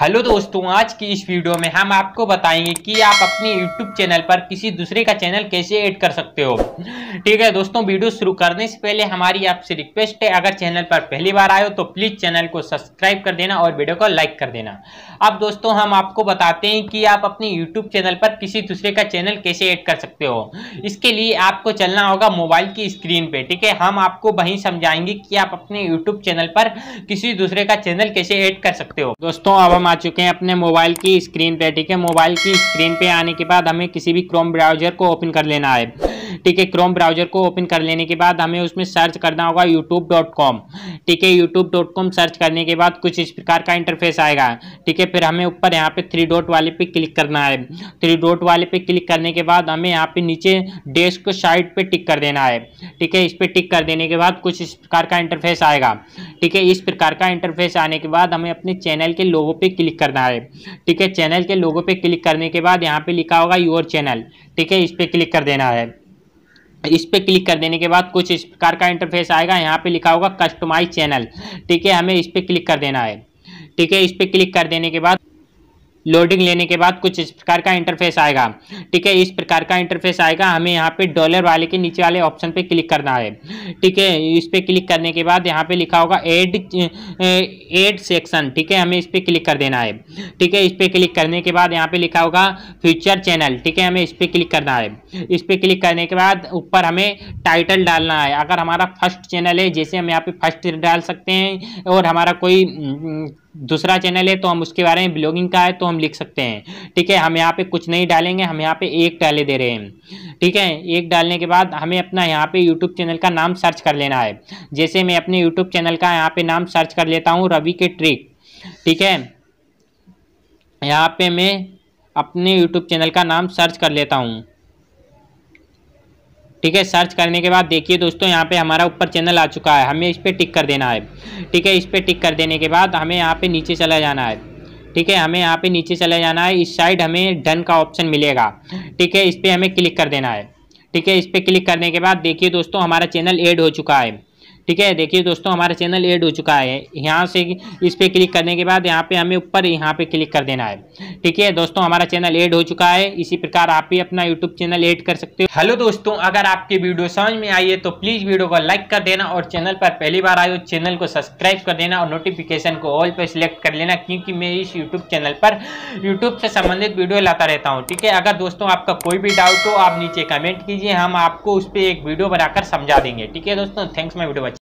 hello दोस्तों आज की इस वीडियो में हम आपको बताएंगे कि आप अपने यूट्यूब चैनल पर किसी दूसरे का चैनल कैसे ऐड कर सकते हो ठीक है दोस्तों वीडियो शुरू करने से पहले हमारी आपसे रिक्वेस्ट है अगर चैनल पर पहली बार आए हो तो प्लीज़ चैनल को सब्सक्राइब कर देना और वीडियो को लाइक कर देना अब दोस्तों हम आपको बताते हैं कि आप अपने यूट्यूब चैनल पर किसी दूसरे का चैनल कैसे ऐड कर सकते हो इसके लिए आपको चलना होगा मोबाइल की स्क्रीन पर ठीक है हम आपको वहीं समझाएंगे कि आप अपने यूट्यूब चैनल पर किसी दूसरे का चैनल कैसे ऐड कर सकते हो दोस्तों अब हम आ चुके हैं अपने मोबाइल की स्क्रीन पे ठीक है मोबाइल की स्क्रीन पे आने के बाद हमें किसी भी क्रोम ब्राउजर को ओपन कर लेना है ठीक है क्रोम ब्राउजर को ओपन कर लेने के बाद हमें उसमें सर्च करना होगा यूट्यूब डॉट कॉम ठीक है यूट्यूब डॉट कॉम सर्च करने के बाद कुछ इस प्रकार का इंटरफेस आएगा ठीक है फिर हमें ऊपर यहाँ पे थ्री डॉट वाले पे क्लिक करना है थ्री डॉट वाले पे क्लिक करने के बाद हमें यहाँ पे नीचे डेस्क साइड पे टिक कर देना है ठीक है इस पर टिक कर देने के बाद कुछ इस प्रकार का इंटरफेस आएगा ठीक है इस प्रकार का इंटरफेस आने के बाद हमें अपने चैनल के लोगों पर क्लिक करना है ठीक है चैनल के लोगों पर क्लिक करने के बाद यहाँ पर लिखा होगा योर चैनल ठीक है इस पर क्लिक कर देना है इस पर क्लिक कर देने के बाद कुछ इस प्रकार का इंटरफेस आएगा यहाँ पे लिखा होगा कस्टमाइज चैनल ठीक है हमें इस पर क्लिक कर देना है ठीक है इस पर क्लिक कर देने के बाद लोडिंग लेने के बाद कुछ इस प्रकार का इंटरफेस आएगा ठीक है इस प्रकार का इंटरफेस आएगा हमें यहाँ पे डॉलर वाले के नीचे वाले ऑप्शन पे क्लिक करना है ठीक है इस पर क्लिक करने के बाद यहाँ पे लिखा होगा एड एड सेक्शन ठीक है हमें इस पर क्लिक कर देना है ठीक है इस पर क्लिक करने के बाद यहाँ पे लिखा होगा फ्यूचर चैनल ठीक है हमें इस पर क्लिक करना है इस पर क्लिक करने के बाद ऊपर हमें टाइटल डालना है अगर हमारा फर्स्ट चैनल है जैसे हम यहाँ पे फर्स्ट डाल सकते हैं और हमारा कोई दूसरा चैनल है तो हम उसके बारे में ब्लॉगिंग का है तो हम लिख सकते हैं ठीक है हम यहाँ पे कुछ नहीं डालेंगे हम यहाँ पे एक डाले दे रहे हैं ठीक है एक डालने के बाद हमें अपना यहाँ पे यूट्यूब चैनल का नाम सर्च कर लेना है जैसे मैं अपने यूट्यूब चैनल का यहाँ पे नाम सर्च कर लेता हूँ रवि के ट्रिक ठीक है यहाँ पे मैं अपने यूट्यूब चैनल का नाम सर्च कर लेता हूँ ठीक है सर्च करने के बाद देखिए दोस्तों यहाँ पे हमारा ऊपर चैनल आ चुका है हमें इस पर टिक कर देना है ठीक है इस पर टिक कर देने के बाद हमें यहाँ पे नीचे चला जाना है ठीक है हमें यहाँ पे नीचे चला जाना है इस साइड हमें डन का ऑप्शन मिलेगा ठीक है इस पर हमें क्लिक कर देना है ठीक है इस पर क्लिक करने के बाद देखिए दोस्तों हमारा चैनल एड हो चुका है ठीक है देखिए दोस्तों हमारा चैनल ऐड हो चुका है यहाँ से इस पर क्लिक करने के बाद यहाँ पे हमें ऊपर यहाँ पे क्लिक कर देना है ठीक है दोस्तों हमारा चैनल ऐड हो चुका है इसी प्रकार आप भी अपना यूट्यूब चैनल ऐड कर सकते हो हेलो दोस्तों अगर आपकी वीडियो समझ में आई है तो प्लीज़ वीडियो को लाइक कर देना और चैनल पर पहली बार आए हो चैनल को सब्सक्राइब कर देना और नोटिफिकेशन को ऑल पर सिलेक्ट कर लेना क्योंकि मैं इस यूट्यूब चैनल पर यूट्यूब से संबंधित वीडियो लाता रहता हूँ ठीक है अगर दोस्तों आपका कोई भी डाउट हो आप नीचे कमेंट कीजिए हम आपको उस पर एक वीडियो बनाकर समझा देंगे ठीक है दोस्तों थैंक्स माई वीडियो